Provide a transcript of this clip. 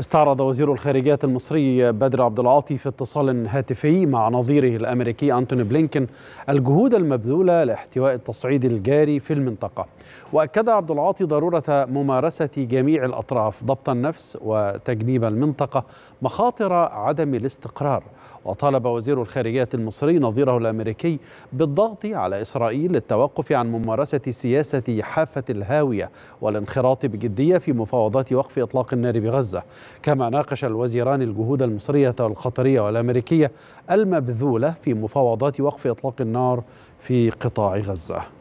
استعرض وزير الخارجية المصري بدر عبد العاطي في اتصال هاتفي مع نظيره الأمريكي أنتوني بلينكن الجهود المبذولة لاحتواء التصعيد الجاري في المنطقة وأكد عبد العاطي ضرورة ممارسة جميع الأطراف ضبط النفس وتجنيب المنطقة مخاطر عدم الاستقرار وطالب وزير الخارجية المصري نظيره الأمريكي بالضغط على إسرائيل للتوقف عن ممارسة سياسة حافة الهاوية والانخراط بجدية في مفاوضات وقف إطلاق النار بغزة كما ناقش الوزيران الجهود المصرية والقطرية والأمريكية المبذولة في مفاوضات وقف إطلاق النار في قطاع غزة